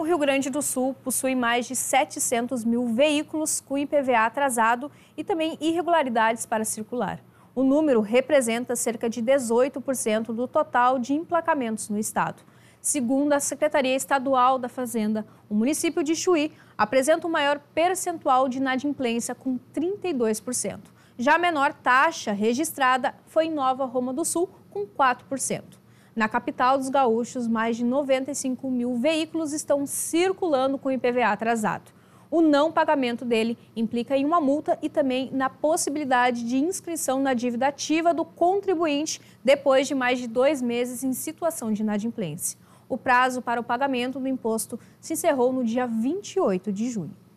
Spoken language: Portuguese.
o Rio Grande do Sul possui mais de 700 mil veículos com IPVA atrasado e também irregularidades para circular. O número representa cerca de 18% do total de emplacamentos no estado. Segundo a Secretaria Estadual da Fazenda, o município de Chuí apresenta o maior percentual de inadimplência, com 32%. Já a menor taxa registrada foi em Nova Roma do Sul, com 4%. Na capital dos gaúchos, mais de 95 mil veículos estão circulando com IPVA atrasado. O não pagamento dele implica em uma multa e também na possibilidade de inscrição na dívida ativa do contribuinte depois de mais de dois meses em situação de inadimplência. O prazo para o pagamento do imposto se encerrou no dia 28 de junho.